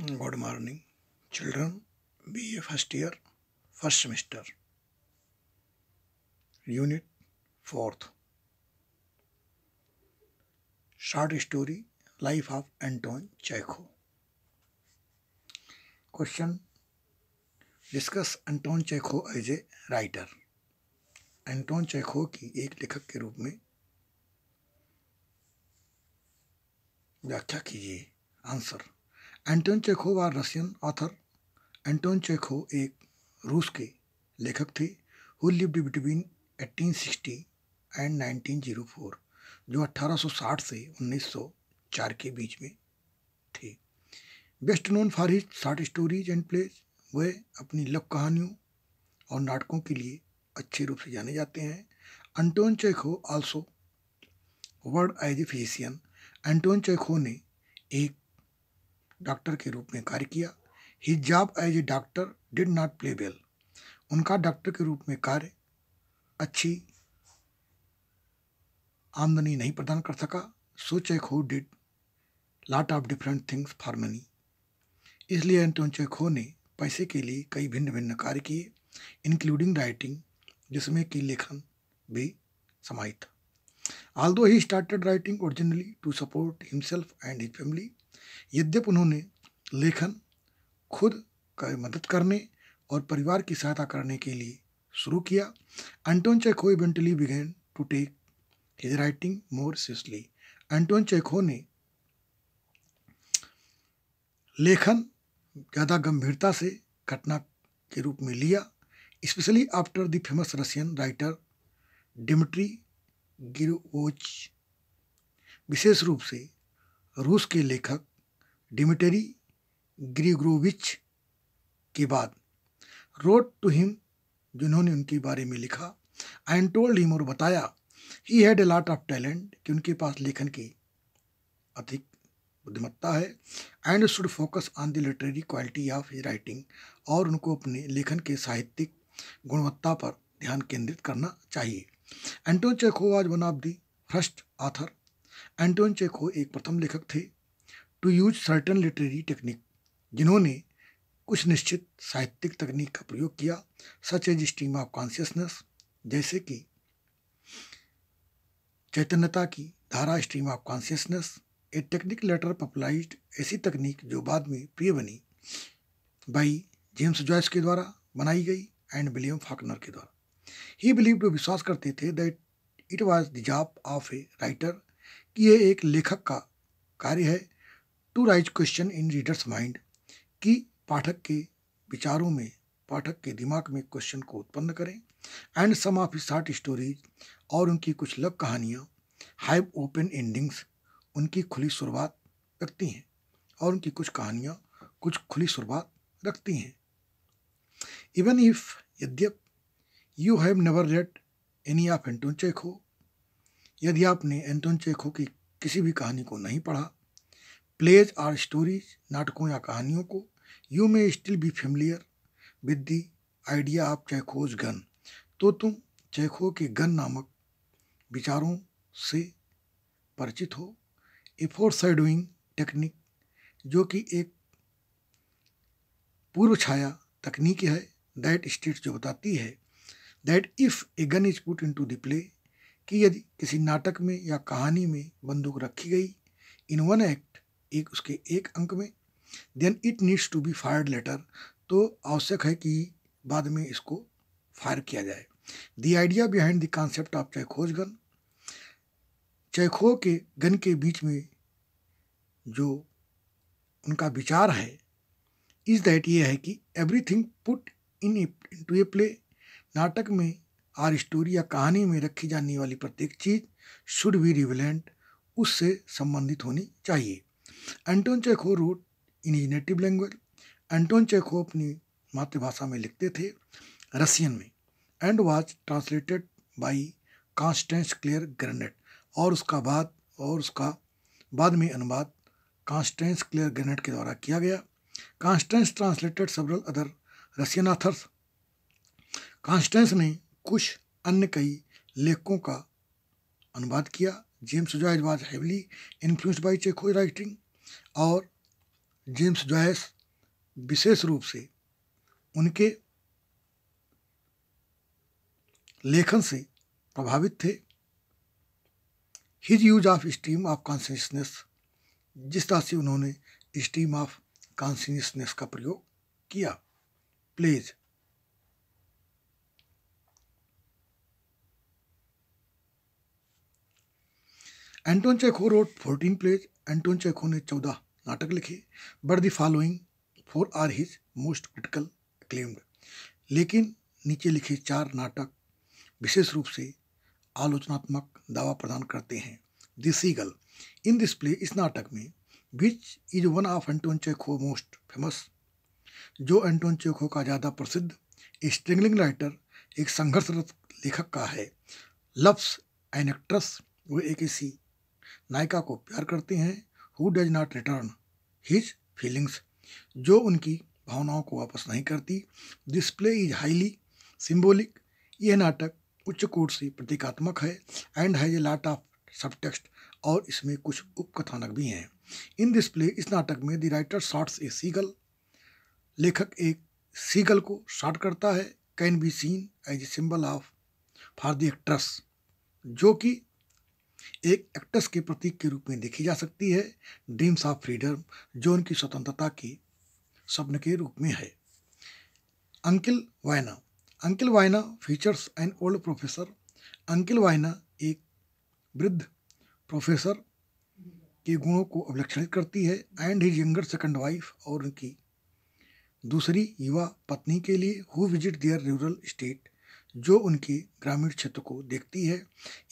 Good morning children B A first year first semester unit fourth short story life of Anton Chekhov question discuss Anton Chekhov as a writer Anton Chekhov की एक लेखक के रूप में व्याख्या कीजिए answer Anton चेखो व Russian author Anton Chekhov एक रूस के लेखक थे हु लिव्ड बिटवीन 1860 एंड 1904 जो 1860 से 1904 के बीच में थे best known for his short stories and plays वे अपनी लव कहानियों और नाटकों के लिए अच्छे रूप से जाने जाते हैं Anton Chekhov also worked as a physician Anton Chekhov ने एक डॉक्टर के रूप में कार्य किया his job as a doctor did not play well उनका डॉक्टर के रूप में कार्य अच्छी आमदनी नहीं प्रदान कर सका so he did lot of different things for money इसलिए एंटोन चेखो ने पैसे के लिए कई भिन्न भिन्न कार्य किए इंक्लूडिंग राइटिंग जिसमें कि लेखन भी समाहित था though he started writing originally to support himself and his family यद्यप उन्होंने लेखन खुद का मदद करने और परिवार की सहायता करने के लिए शुरू किया Anton Chekhov eventually began to take his writing more seriously Anton Chekhov ने लेखन ज़्यादा गंभीरता से घटना के रूप में लिया specially after the famous Russian writer Dmitry Grigorovich विशेष रूप से रूस के लेखक डिमिटरी ग्रीग्रोविच के बाद रोड टू हिम जिन्होंने उनके बारे में लिखा एंड टोल्ड हिम और बताया he had a lot of talent कि उनके पास लेखन की अधिक बुद्धिमत्ता है and should focus on the literary quality of his writing और उनको अपने लेखन के साहित्यिक गुणवत्ता पर ध्यान केंद्रित करना चाहिए Anton Chekhov as one of the first author Anton Chekhov एक प्रथम लेखक थे to use certain literary technique जिन्होंने कुछ निश्चित साहित्यिक तकनीक का प्रयोग किया such as stream of consciousness जैसे कि चैतन्यता की धारा stream of consciousness a technique later popularize ऐसी तकनीक जो बाद में प्रिय बनी बाई जेम्स जॉयस के द्वारा बनाई गई एंड विलियम फाकनर के द्वारा ही बिलीव टू विश्वास करते थे that it was the job of a writer कि यह एक लेखक का कार्य है to raise question in readers mind कि पाठक के विचारों में पाठक के दिमाग में क्वेश्चन को उत्पन्न करें and some of short stories और उनकी कुछ लक कहानियाँ हाइव ओपन एंडिंग्स उनकी खुली शुरुआत रखती हैं और उनकी कुछ कहानियाँ कुछ खुली शुरुआत रखती हैं इवन इफ यद्यप you have never read any of Anton Chekhov यदि आपने एंटोन चेखो की किसी भी कहानी को नहीं पढ़ा प्लेज आर स्टोरीज नाटकों या कहानियों को you may still be familiar with the idea of Chekhov's gun तो तुम चैखो के गन नामक विचारों से परिचित हो एफोर सैडोइंग टेक्निक जो कि एक पूर्व छाया तकनीक है दैट स्टेट जो बताती है that if a gun is put into the play कि यदि किसी नाटक में या कहानी में बंदूक रखी गई इन वन एक्ट एक उसके एक अंक में then it needs to be fired later तो आवश्यक है कि बाद में इसको फायर किया जाए the idea behind the concept of Chekhov's gun Chekhov के गन के बीच में जो उनका विचार है इस दैट ये है कि everything put into a play नाटक में आर स्टोरी या कहानी में रखी जाने वाली प्रत्येक चीज़ शुड बी रिविलेंट उससे संबंधित होनी चाहिए Anton Chekhov wrote in native language Anton Chekhov अपनी मातृभाषा में लिखते थे रसियन में and was translated by Constance Clara Garnett और उसका बाद और उसका बाद में अनुवाद कॉन्स्टेंस क्लियर ग्रेनेट के द्वारा किया गया Constance translated several other Russian authors Constance ने कुछ अन्य कई लेखकों का अनुवाद किया James Joyce was heavily influenced by Chekhov writing और जेम्स जॉयस विशेष रूप से उनके लेखन से प्रभावित थे his use of stream of consciousness जिस तरह से उन्होंने स्टीम ऑफ कॉन्शियसनेस का प्रयोग किया plays Anton Chekhov wrote fourteen plays Anton Chekhov ने चौदह नाटक लिखे but the following four are his most critical claimed लेकिन नीचे लिखे चार नाटक विशेष रूप से आलोचनात्मक दावा प्रदान करते हैं the seagull in this play इस नाटक में which is one of Anton Chekhov most famous जो एंटोन चेखो का ज़्यादा प्रसिद्ध स्ट्रिंगलिंग राइटर एक संघर्षरत लेखक का है लफ्स एन एक्ट्रेस वो एक ऐसी नायिका को प्यार करते हैं who does not return his feelings जो उनकी भावनाओं को वापस नहीं करती डिस्प्ले इज हाईली सिम्बोलिक यह नाटक उच्च कोट से प्रतीकात्मक है and has a lot of subtext और इसमें कुछ उपकथानक भी हैं इन दिस प्ले इस नाटक में the writer shoots a seagull लेखक एक सीगल को शॉर्ट करता है can be seen as a symbol of for the actress जो कि एक एक्ट्रेस के प्रतीक के रूप में देखी जा सकती है ड्रीम्स ऑफ फ्रीडम जो उनकी स्वतंत्रता की स्वप्न के रूप में है Uncle Vanya Uncle Vanya features and old professor Uncle Vanya एक वृद्ध प्रोफेसर के गुणों को अवलक्षणित करती है and his younger second wife और उनकी दूसरी युवा पत्नी के लिए who visit their rural estate जो उनके ग्रामीण क्षेत्र को देखती है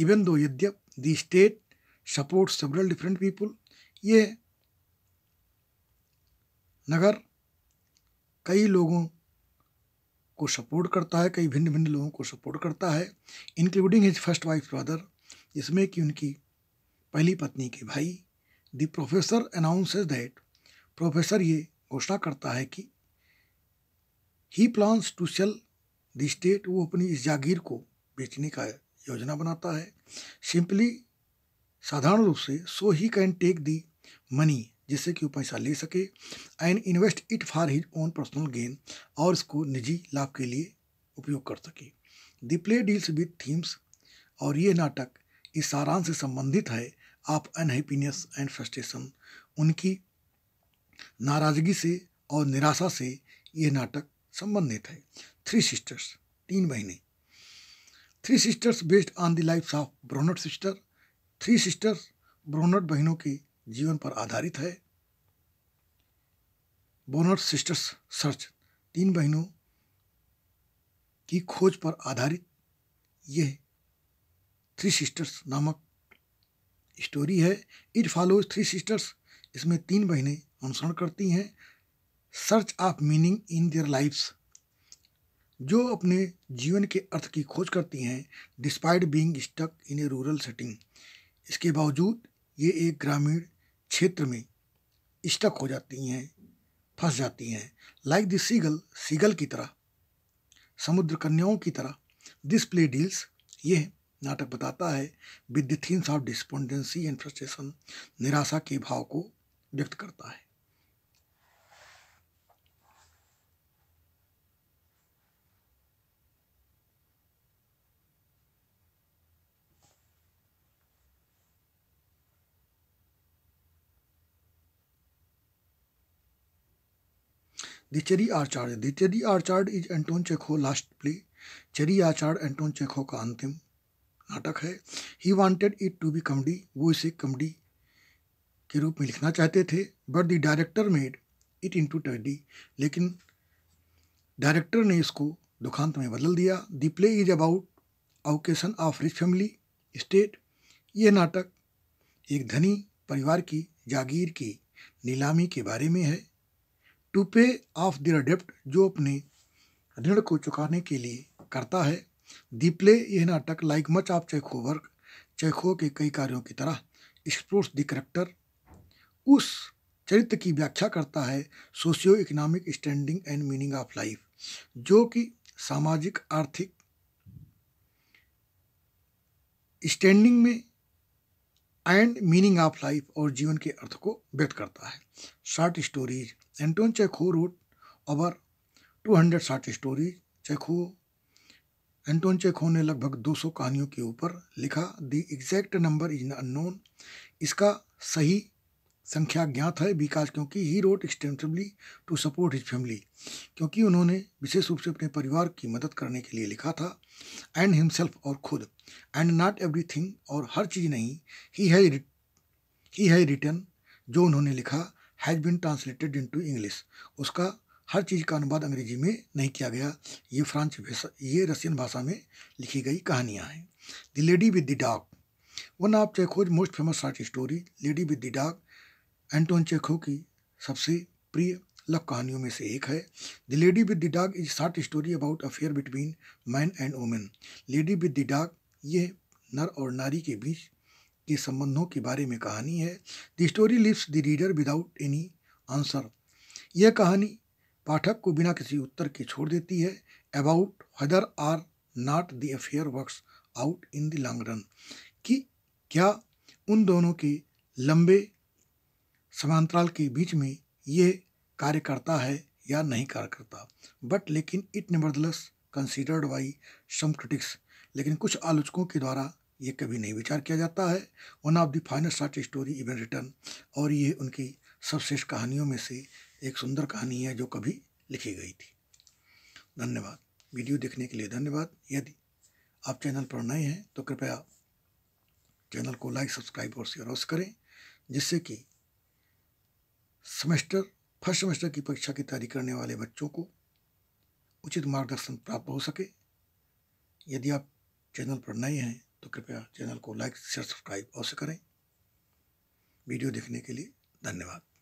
even though यद्यप the state supports several different people ये नगर कई लोगों को सपोर्ट करता है कई भिन्न भिन्न लोगों को सपोर्ट करता है including his first wife brother जिसमें कि उनकी पहली पत्नी के भाई the professor announces that professor ये घोषणा करता है कि he plans to sell the estate वो अपनी इस जागीर को बेचने का योजना बनाता है सिंपली साधारण रूप से so he can take the money जिससे कि वो पैसा ले सके and invest it for his own personal gain और इसको निजी लाभ के लिए उपयोग कर सके the play deals with themes और ये नाटक इस सारांश से संबंधित है आप अनहैप्पीनेस एंड फ्रस्ट्रेशन उनकी नाराजगी से और निराशा से ये नाटक संबंधित है थ्री सिस्टर्स तीन बहनें three sisters based on the life of Bronte sister three sisters Bronte बहनों के जीवन पर आधारित है ब्रोनट सिस्टर्स सर्च तीन बहनों की खोज पर आधारित यह थ्री सिस्टर्स नामक स्टोरी है इट फॉलोज थ्री सिस्टर्स इसमें तीन बहनें अनुसरण करती हैं search of meaning in their lifes जो अपने जीवन के अर्थ की खोज करती हैं despite being stuck in a rural setting इसके बावजूद ये एक ग्रामीण क्षेत्र में स्टक हो जाती हैं फंस जाती हैं लाइक दिस सीगल सीगल की तरह समुद्र कन्याओं की तरह दिस प्ले डील्स ये नाटक बताता है with the themes of despondency and frustration निराशा के भाव को व्यक्त करता है the cherry orchard the cherry orchard is Anton Chekhov last play cherry orchard Anton Chekhov का अंतिम नाटक है he wanted it to be comedy वो इसे कमडी के रूप में लिखना चाहते थे but the director made it into tragedy लेकिन डायरेक्टर ने इसको दुखांत में बदल दिया the play is about occasion of rich family estate ये नाटक एक धनी परिवार की जागीर की नीलामी के बारे में है टू पे ऑफ देयर डेप्ट जो अपने ऋण को चुकाने के लिए करता है दी प्ले यह नाटक like much of Chekhov work Chekhov के कई कार्यों की तरह एक्सप्लोर्स द करेक्टर उस चरित्र की व्याख्या करता है socio economic standing and meaning of life जो कि सामाजिक आर्थिक स्टैंडिंग में एंड मीनिंग ऑफ लाइफ और जीवन के अर्थ को व्यक्त करता है short stories. Anton Chekhov wrote over 200 short stories. Chekhov Anton Chekhov ने लगभग 200 कहानियों के ऊपर लिखा the exact number is unknown इसका सही संख्या ज्ञात है बिकॉज क्योंकि he wrote extensively to support his family क्योंकि उन्होंने विशेष रूप से अपने परिवार की मदद करने के लिए लिखा था एंड हिमसेल्फ और खुद एंड नॉट एवरीथिंग और हर चीज़ नहीं ही है ही है रिटर्न जो उन्होंने लिखा has been translated into English उसका हर चीज़ का अनुवाद अंग्रेजी में नहीं किया गया ये फ्रांस ये रशियन भाषा में लिखी गई कहानियाँ हैं the lady with the dog one of Chekhov's most famous short story lady with the dog Anton Chekhov की सबसे प्रिय लव कहानियों में से एक है the lady with the dog is short story about affair between man and women lady with the dog ये नर और नारी के बीच के संबंधों के बारे में कहानी है the story leaves the reader without any answer यह कहानी पाठक को बिना किसी उत्तर के छोड़ देती है about whether or not the affair works out in the long run कि क्या उन दोनों के लंबे समांतराल के बीच में ये कार्य करता है या नहीं कार्य करता बट लेकिन it nevertheless considered by some critics लेकिन कुछ आलोचकों के द्वारा ये कभी नहीं विचार किया जाता है one of the finest short story even written और ये उनकी सर्वश्रेष्ठ कहानियों में से एक सुंदर कहानी है जो कभी लिखी गई थी धन्यवाद वीडियो देखने के लिए धन्यवाद यदि आप चैनल पर नए हैं तो कृपया चैनल को लाइक सब्सक्राइब और शेयर अवश्य करें जिससे कि सेमेस्टर फर्स्ट सेमेस्टर की परीक्षा की तैयारी करने वाले बच्चों को उचित मार्गदर्शन प्राप्त हो सके यदि आप चैनल पर नए हैं तो कृपया चैनल को लाइक शेयर सब्सक्राइब अवश्य करें वीडियो देखने के लिए धन्यवाद